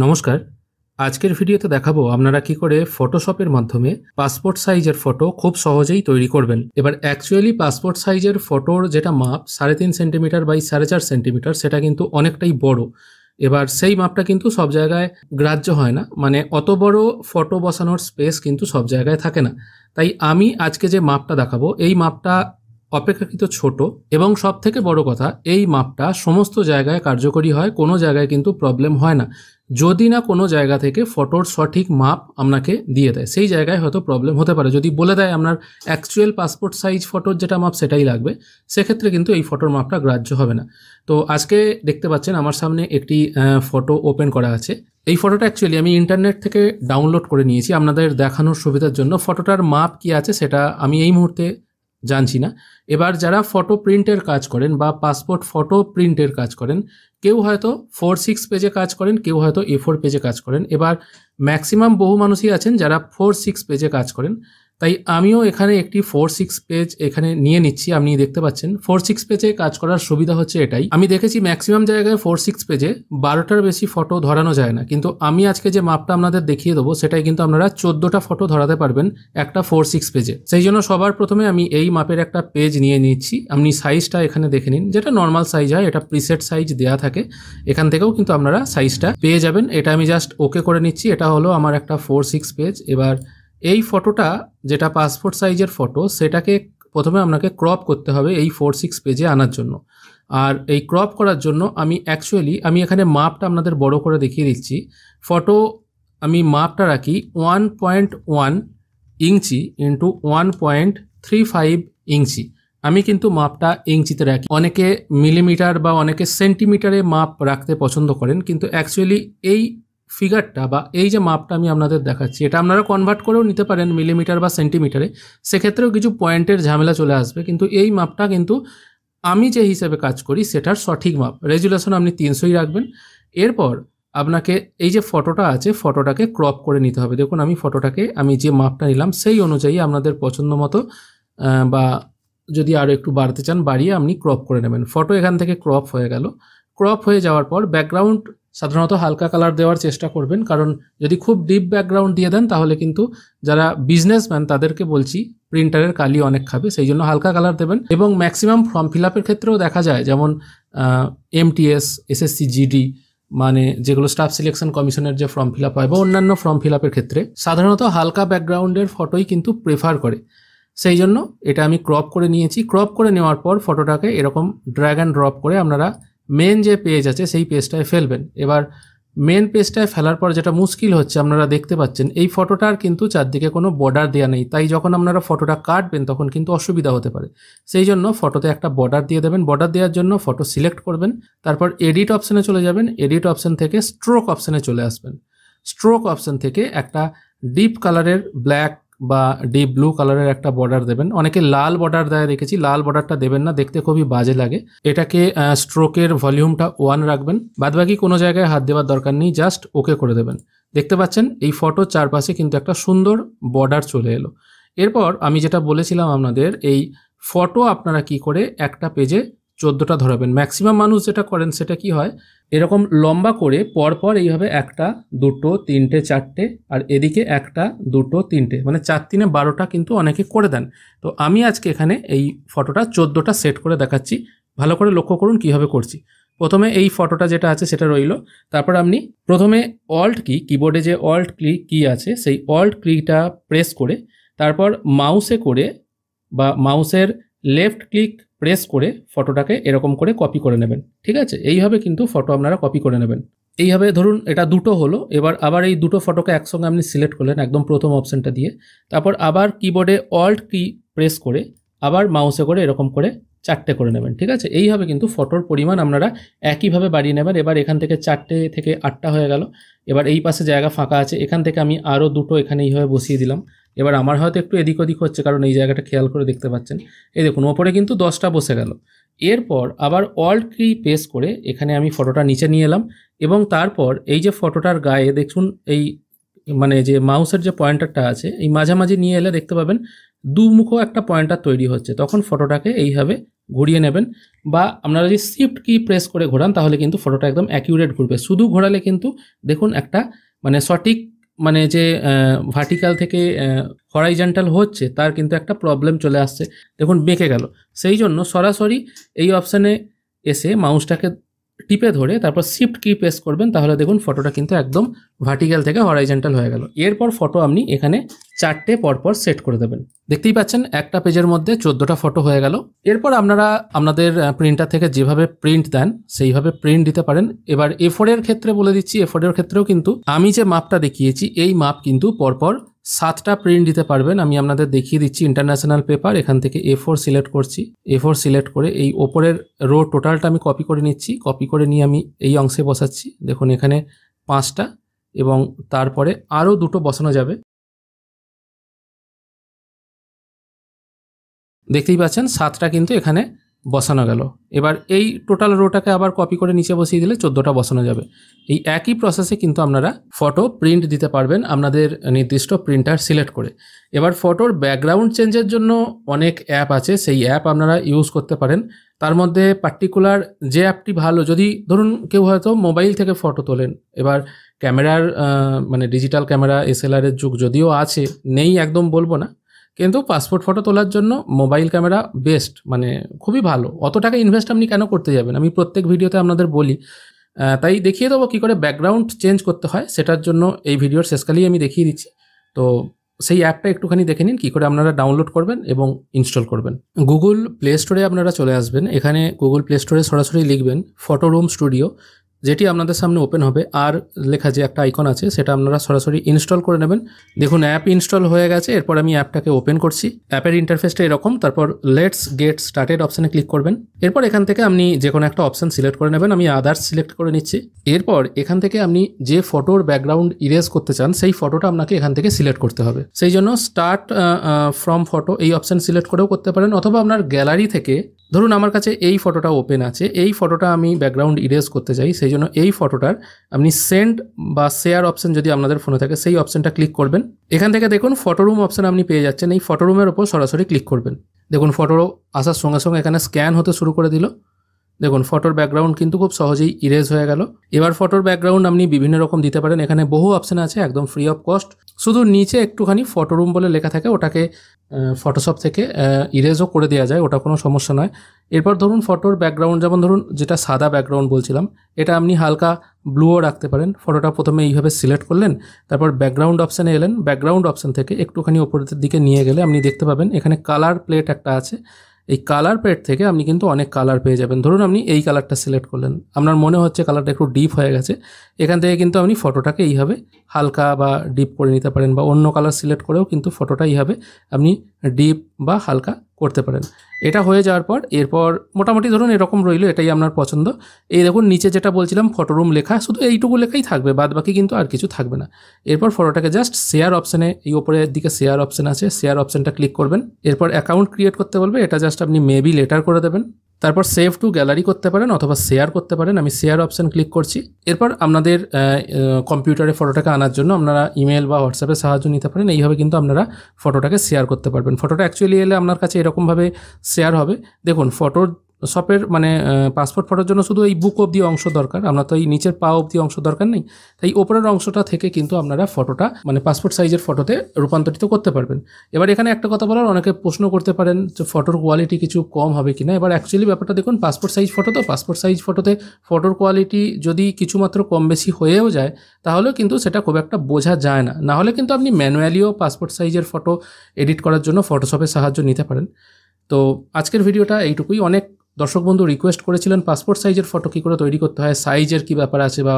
নমস্কার আজকের ভিডিওতে দেখাবো আপনারা কি করে ফটোশপের মাধ্যমে পাসপোর্ট সাইজের ফটো খুব সহজেই তৈরি করবেন এবার অ্যাকচুয়ালি পাসপোর্ট সাইজের ফটোর যেটা মাপ সাড়ে তিন সেন্টিমিটার বাই সাড়ে চার সেন্টিমিটার সেটা কিন্তু অনেকটাই বড় এবার সেই মাপটা কিন্তু সব জায়গায় গ্রাহ্য হয় না মানে অত বড় ফটো বসানোর স্পেস কিন্তু সব জায়গায় থাকে না তাই আমি আজকে যে মাপটা দেখাবো এই মাপটা অপেক্ষাকৃত ছোট এবং সব থেকে বড় কথা এই মাপটা সমস্ত জায়গায় কার্যকরী হয় কোনো জায়গায় কিন্তু প্রবলেম হয় না যদি না কোনো জায়গা থেকে ফটোর সঠিক মাপ আপনাকে দিয়ে দেয় সেই জায়গায় হয়তো প্রবলেম হতে পারে যদি বলে দেয় আপনার অ্যাকচুয়াল পাসপোর্ট সাইজ ফটোর যেটা মাপ সেটাই লাগবে সেক্ষেত্রে কিন্তু এই ফটোর মাপটা গ্রাহ্য হবে না তো আজকে দেখতে পাচ্ছেন আমার সামনে একটি ফটো ওপেন করা আছে এই ফটোটা অ্যাকচুয়ালি আমি ইন্টারনেট থেকে ডাউনলোড করে নিয়েছি আপনাদের দেখানোর সুবিধার জন্য ফটোটার মাপ কি আছে সেটা আমি এই মুহূর্তে জানছি না এবার যারা ফটো প্রিন্টের কাজ করেন বা পাসপোর্ট ফটো প্রিন্টের কাজ করেন কেউ হয়তো ফোর সিক্স পেজে কাজ করেন কেউ হয়তো এ ফোর পেজে কাজ করেন এবার ম্যাক্সিমাম বহু মানুষই আছেন যারা ফোর সিক্স পেজে কাজ করেন তাই আমিও এখানে একটি ফোর সিক্স পেজ এখানে নিয়ে নিচ্ছি আপনি দেখতে পাচ্ছেন ফোর সিক্স পেজে কাজ করার সুবিধা হচ্ছে এটাই আমি দেখেছি ম্যাক্সিমাম জায়গায় ফোর সিক্স পেজে বারোটার বেশি ফটো ধরানো যায় না কিন্তু আমি আজকে যে মাপটা আপনাদের দেখিয়ে দেবো সেটাই কিন্তু আপনারা চোদ্দোটা ফটো ধরাতে পারবেন একটা ফোর সিক্স পেজে সেই জন্য সবার প্রথমে আমি এই মাপের একটা পেজ নিয়ে নিচ্ছি আপনি সাইজটা এখানে দেখে নিন যেটা নর্মাল সাইজ হয় এটা প্রিসেট সাইজ দেয়া থাকে এখান থেকেও কিন্তু আপনারা সাইজটা পেয়ে যাবেন এটা আমি জাস্ট ওকে করে নিচ্ছি এটা হলো আমার একটা ফোর সিক্স পেজ এবার এই ফটোটা যেটা পাসপোর্ট সাইজের ফটো সেটাকে প্রথমে আপনাকে ক্রপ করতে হবে এই ফোর সিক্স পেজে আনার জন্য আর এই ক্রপ করার জন্য আমি অ্যাকচুয়ালি আমি এখানে মাপটা আপনাদের বড় করে দেখিয়ে দিচ্ছি ফটো আমি মাপটা রাখি one point one inch into one point three five inch আমি কিন্তু মাপটা ইঞ্চিতে রাখি অনেকে মিলিমিটার বা অনেকে সেন্টিমিটারে মাপ রাখতে পছন্দ করেন কিন্তু অ্যাকচুয়ালি এই ফিগারটা বা এই যে মাপটা আমি আপনাদের দেখাচ্ছি এটা আপনারা কনভার্ট করেও নিতে পারেন মিলিমিটার বা সেন্টিমিটারে সেক্ষেত্রেও কিছু পয়েন্টের ঝামেলা চলে আসবে কিন্তু এই মাপটা কিন্তু আমি যে হিসাবে কাজ করি সেটার সঠিক মাপ রেজুলেশন আপনি তিনশোই রাখবেন এরপর আপনাকে এই যে ফটোটা আছে ফটোটাকে ক্রপ করে নিতে হবে দেখুন আমি ফটোটাকে আমি যে মাপটা নিলাম সেই অনুযায়ী আপনাদের পছন্দ মতো বা যদি আরও একটু বাড়তে চান বাড়িয়ে আপনি ক্রপ করে নেবেন ফটো এখান থেকে ক্রপ হয়ে গেল ক্রপ হয়ে যাওয়ার পর ব্যাকগ্রাউন্ড সাধারণত হালকা কালার দেওয়ার চেষ্টা করবেন কারণ যদি খুব ডিপ ব্যাকগ্রাউন্ড দিয়ে দেন তাহলে কিন্তু যারা বিজনেসম্যান তাদেরকে বলছি প্রিন্টারের কালি অনেক খাবে সেই জন্য হালকা কালার দেবেন এবং ম্যাক্সিমাম ফর্ম ফিল আপের ক্ষেত্রেও দেখা যায় যেমন এমটিএস এসএসসি জিডি মানে যেগুলো স্টাফ সিলেকশন কমিশনের যে ফর্ম ফিল আপ হয় বা অন্যান্য ফর্ম ফিল আপের ক্ষেত্রে সাধারণত হালকা ব্যাকগ্রাউন্ডের ফটোই কিন্তু প্রেফার করে সেই জন্য এটা আমি ক্রপ করে নিয়েছি ক্রপ করে নেওয়ার পর ফটোটাকে এরকম ড্র্যাগ অ্যান্ড ড্রপ করে আপনারা মেন যে পেজ আছে সেই পেজটায় ফেলবেন এবার মেন পেজটায় ফেলার পর যেটা মুশকিল হচ্ছে আপনারা দেখতে পাচ্ছেন এই ফটোটার কিন্তু চারদিকে কোনো বর্ডার দেওয়া নেই তাই যখন আপনারা ফটোটা কাটবেন তখন কিন্তু অসুবিধা হতে পারে সেই জন্য ফটোতে একটা বর্ডার দিয়ে দেবেন বর্ডার দেওয়ার জন্য ফটো সিলেক্ট করবেন তারপর এডিট অপশানে চলে যাবেন এডিট অপশান থেকে স্ট্রোক অপশানে চলে আসবেন স্ট্রোক অপশান থেকে একটা ডিপ কালারের ব্ল্যাক বা ডিপ ব্লু কালারের একটা বর্ডার দেবেন অনেকে লাল বর্ডার দেয় রেখেছি লাল বর্ডারটা দেবেন না দেখতে খুবই বাজে লাগে এটাকে স্ট্রোকের ভলিউমটা ওয়ান রাখবেন বাদবাকি কোনো জায়গায় হাত দেওয়ার দরকার নেই জাস্ট ওকে করে দেবেন দেখতে পাচ্ছেন এই ফটো চারপাশে কিন্তু একটা সুন্দর বর্ডার চলে এলো এরপর আমি যেটা বলেছিলাম আপনাদের এই ফটো আপনারা কি করে একটা পেজে চোদ্দোটা ধরাবেন ম্যাক্সিমাম মানুষ যেটা করেন সেটা কি হয় এরকম লম্বা করে পরপর এইভাবে একটা দুটো তিনটে চারটে আর এদিকে একটা দুটো তিনটে মানে চার তিনে বারোটা কিন্তু অনেকে করে দেন তো আমি আজকে এখানে এই ফটোটা চোদ্দোটা সেট করে দেখাচ্ছি ভালো করে লক্ষ্য করুন কীভাবে করছি প্রথমে এই ফটোটা যেটা আছে সেটা রইল তারপর আপনি প্রথমে অল্ট কি কিবোর্ডে যে অল্ট ক্লিক কি আছে সেই অল্ট ক্লিকটা প্রেস করে তারপর মাউসে করে বা মাউসের লেফট ক্লিক প্রেস করে ফটোটাকে এরকম করে কপি করে নেবেন ঠিক আছে এইভাবে কিন্তু ফটো আপনারা কপি করে নেবেন এইভাবে ধরুন এটা দুটো হলো এবার আবার এই দুটো ফটোকে একসঙ্গে আপনি সিলেক্ট করলেন একদম প্রথম অপশানটা দিয়ে তারপর আবার কিবোর্ডে অল্ট কি প্রেস করে আবার মাউসে করে এরকম করে চারটে করে নেবেন ঠিক আছে এইভাবে কিন্তু ফটোর পরিমাণ আপনারা একইভাবে বাড়িয়ে নেবেন এবার এখান থেকে চারটে থেকে আটটা হয়ে গেল এবার এই পাশে জায়গা ফাঁকা আছে এখান থেকে আমি আরও দুটো এখানে এইভাবে বসিয়ে দিলাম এবার আমার হয়তো একটু এদিক ওদিক হচ্ছে কারণ এই জায়গাটা খেয়াল করে দেখতে পাচ্ছেন এই দেখুন ওপরে কিন্তু দশটা বসে গেল এরপর আবার অল্ট কি প্রেস করে এখানে আমি ফটোটা নিচে নিয়ে এলাম এবং তারপর এই যে ফটোটার গায়ে দেখুন এই মানে যে মাউসের যে পয়েন্টারটা আছে এই মাঝামাঝি নিয়ে এলে দেখতে পাবেন দুমুখো একটা পয়েন্টার তৈরি হচ্ছে তখন ফটোটাকে এইভাবে ঘুরিয়ে নেবেন বা আপনারা যদি শিফট কি প্রেস করে ঘোরান তাহলে কিন্তু ফটোটা একদম অ্যাকিউরেট ঘুরবে শুধু ঘোরালে কিন্তু দেখুন একটা মানে সঠিক মানে যে ভার্টিক্যাল থেকে হরাইজেন্টাল হচ্ছে তার কিন্তু একটা প্রবলেম চলে আসছে দেখুন বেঁকে গেল সেই জন্য সরাসরি এই অপশানে এসে মাউসটাকে টিপে ধরে তারপর শিফট কি প্রেস করবেন তাহলে দেখুন ফটোটা কিন্তু একদম ভার্টিক্যাল থেকে হরাইজেন্টাল হয়ে গেল এরপর ফটো আপনি এখানে চারটে পরপর সেট করে দেবেন দেখতেই পাচ্ছেন একটা পেজের মধ্যে চোদ্দোটা ফটো হয়ে গেল এরপর আপনারা আপনাদের প্রিন্টার থেকে যেভাবে প্রিন্ট দেন সেইভাবে প্রিন্ট দিতে পারেন এবার এফোরের ক্ষেত্রে বলে দিচ্ছি এফোরের ক্ষেত্রেও কিন্তু আমি যে মাপটা দেখিয়েছি এই মাপ কিন্তু পরপর সাতটা প্রিন্ট দিতে পারবেন আমি আপনাদের দেখিয়ে দিচ্ছি ইন্টারন্যাশনাল পেপার এখান থেকে এ ফোর সিলেক্ট করছি এ ফোর সিলেক্ট করে এই ওপরের রো টোটালটা আমি কপি করে নিচ্ছি কপি করে নিয়ে আমি এই অংশে বসাচ্ছি দেখুন এখানে পাঁচটা এবং তারপরে আরও দুটো বসানো যাবে দেখতেই পাচ্ছেন সাতটা কিন্তু এখানে বসানো গেল এবার এই টোটাল রোটাকে আবার কপি করে নিচে বসিয়ে দিলে চোদ্দোটা বসানো যাবে এই একই প্রসেসে কিন্তু আপনারা ফটো প্রিন্ট দিতে পারবেন আপনাদের নির্দিষ্ট প্রিন্টার সিলেক্ট করে এবার ফটোর ব্যাকগ্রাউন্ড চেঞ্জের জন্য অনেক অ্যাপ আছে সেই অ্যাপ আপনারা ইউজ করতে পারেন তার মধ্যে পার্টিকুলার যে অ্যাপটি ভালো যদি ধরুন কেউ হয়তো মোবাইল থেকে ফটো তোলেন এবার ক্যামেরার মানে ডিজিটাল ক্যামেরা এসএলআরের যুগ যদিও আছে নেই একদম বলবো না কিন্তু পাসপোর্ট ফটো তোলার জন্য মোবাইল ক্যামেরা বেস্ট মানে খুবই ভালো অত টাকা ইনভেস্ট আপনি কেন করতে যাবেন আমি প্রত্যেক ভিডিওতে আপনাদের বলি তাই দেখিয়ে দেবো কী করে ব্যাকগ্রাউন্ড চেঞ্জ করতে হয় সেটার জন্য এই ভিডিওর শেষকালেই আমি দেখিয়ে দিচ্ছি তো সেই অ্যাপটা একটুখানি দেখে নিন কী করে আপনারা ডাউনলোড করবেন এবং ইনস্টল করবেন গুগল প্লে স্টোরে আপনারা চলে আসবেন এখানে গুগল প্লে স্টোরে সরাসরি লিখবেন ফটো রুম স্টুডিও যেটি আপনাদের সামনে ওপেন হবে আর লেখা যে একটা আইকন আছে সেটা আপনারা সরাসরি ইনস্টল করে নেবেন দেখুন অ্যাপ ইনস্টল হয়ে গেছে এরপর আমি অ্যাপটাকে ওপেন করছি অ্যাপের ইন্টারফেসটা এরকম তারপর লেটস গেট স্টার্টেড অপশানে ক্লিক করবেন এরপর এখান থেকে আপনি যে কোনো একটা অপশান সিলেক্ট করে নেবেন আমি আদার্স সিলেক্ট করে নিচ্ছি এরপর এখান থেকে আপনি যে ফটোর ব্যাকগ্রাউন্ড ইরেজ করতে চান সেই ফটোটা আপনাকে এখান থেকে সিলেক্ট করতে হবে সেই জন্য স্টার্ট ফ্রম ফটো এই অপশান সিলেক্ট করেও করতে পারেন অথবা আপনার গ্যালারি থেকে ধরুন আমার কাছে এই ফটোটা ওপেন আছে এই ফটোটা আমি ব্যাকগ্রাউন্ড ইরেজ করতে চাই সেই জন্য এই ফটোটার আপনি সেন্ড বা শেয়ার অপশন যদি আপনাদের ফোনে থাকে সেই অপশনটা ক্লিক করবেন এখান থেকে দেখুন ফটোরুম অপশন আপনি পেয়ে যাচ্ছেন এই ফটোরুমের ওপর সরাসরি ক্লিক করবেন দেখুন ফটো আসার সঙ্গে সঙ্গে এখানে স্ক্যান হতে শুরু করে দিল দেখুন ফটোর ব্যাকগ্রাউন্ড কিন্তু খুব সহজেই ইরেজ হয়ে গেল এবার ফটোর ব্যাকগ্রাউন্ড আপনি বিভিন্ন রকম দিতে পারেন এখানে বহু অপশান আছে একদম ফ্রি অফ কস্ট শুধু নিচে একটুখানি ফটো রুম বলে লেখা থাকে ওটাকে ফটোশপ থেকে ইরেজও করে দেওয়া যায় ওটা কোনো সমস্যা নয় এরপর ধরুন ফটোর ব্যাকগ্রাউন্ড যেমন ধরুন যেটা সাদা ব্যাকগ্রাউন্ড বলছিলাম এটা আপনি হালকা ব্লুও রাখতে পারেন ফটোটা প্রথমে এইভাবে সিলেক্ট করলেন তারপর ব্যাকগ্রাউন্ড অপশানে এলেন ব্যাকগ্রাউন্ড অপশান থেকে একটুখানি ওপরের দিকে নিয়ে গেলে আপনি দেখতে পাবেন এখানে কালার প্লেট একটা আছে এই কালার প্যাড থেকে আপনি কিন্তু অনেক কালার পেয়ে যাবেন ধরুন আপনি এই কালারটা সিলেক্ট করলেন আপনার মনে হচ্ছে কালারটা একটু ডিপ হয়ে গেছে এখান থেকে কিন্তু আপনি ফটোটাকে এইভাবে হালকা বা ডিপ করে নিতে পারেন বা অন্য কালার সিলেক্ট করেও কিন্তু ফটোটা এইভাবে আপনি ডিপ বা হালকা করতে পারেন এটা হয়ে যাওয়ার পর এরপর মোটামুটি ধরুন এরকম রইল এটাই আপনার পছন্দ এই দেখুন নিচে যেটা বলছিলাম ফটোরুম লেখা শুধু এইটুকু লেখাই থাকবে বাদ বাকি কিন্তু আর কিছু থাকবে না এরপর ফটোটাকে জাস্ট শেয়ার অপশানে এই ওপরের দিকে শেয়ার অপশান আছে শেয়ার অপশানটা ক্লিক করবেন এরপর অ্যাকাউন্ট ক্রিয়েট করতে বলবে এটা জাস্ট আপনি মেবি লেটার করে দেবেন তারপর সেভ টু গ্যালারি করতে পারেন অথবা শেয়ার করতে পারেন আমি শেয়ার অপশান ক্লিক করছি এরপর আপনাদের কম্পিউটারে ফটোটাকে আনার জন্য আপনারা ইমেল বা হোয়াটসঅ্যাপে সাহায্য নিতে পারেন এইভাবে কিন্তু আপনারা ফটোটাকে শেয়ার করতে পারবেন ফটোটা অ্যাকচুয়ালি এলে আপনার কাছে এরকমভাবে শেয়ার হবে দেখুন ফটোর শপের মানে পাসপোর্ট ফটোর জন্য শুধু এই বুক অবধি অংশ দরকার আমরা তো এই নিচের পা অবধি অংশ দরকার নেই তাই ওপরের অংশটা থেকে কিন্তু আপনারা ফটোটা মানে পাসপোর্ট সাইজের ফটোতে রূপান্তরিত করতে পারবেন এবার এখানে একটা কথা বলার অনেকে প্রশ্ন করতে পারেন যে ফটোর কোয়ালিটি কিছু কম হবে কিনা এবার অ্যাকচুয়ালি ব্যাপারটা দেখুন পাসপোর্ট সাইজ ফটো তো পাসপোর্ট সাইজ ফটোতে ফটোর কোয়ালিটি যদি কিছুমাত্র কম বেশি হয়েও যায় তাহলেও কিন্তু সেটা খুব একটা বোঝা যায় না না হলে কিন্তু আপনি ম্যানুয়ালিও পাসপোর্ট সাইজের ফটো এডিট করার জন্য ফটোশপের সাহায্য নিতে পারেন তো আজকের ভিডিওটা এইটুকুই অনেক দর্শক বন্ধু রিকোয়েস্ট করেছিলেন পাসপোর্ট সাইজের ফটো কী করে তৈরি করতে হয় সাইজের কি ব্যাপার আছে বা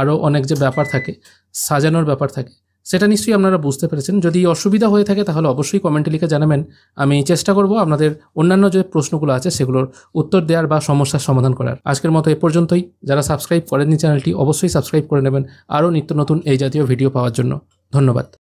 আরও অনেক যে ব্যাপার থাকে সাজানোর ব্যাপার থাকে সেটা নিশ্চয়ই আপনারা বুঝতে পেরেছেন যদি অসুবিধা হয়ে থাকে তাহলে অবশ্যই কমেন্টে লিখে জানাবেন আমি চেষ্টা করব আপনাদের অন্যান্য যে প্রশ্নগুলো আছে সেগুলোর উত্তর দেওয়ার বা সমস্যার সমাধান করার আজকের মতো এ পর্যন্তই যারা সাবস্ক্রাইব করেননি চ্যানেলটি অবশ্যই সাবস্ক্রাইব করে নেবেন আরও নিত্য নতুন এই জাতীয় ভিডিও পাওয়ার জন্য ধন্যবাদ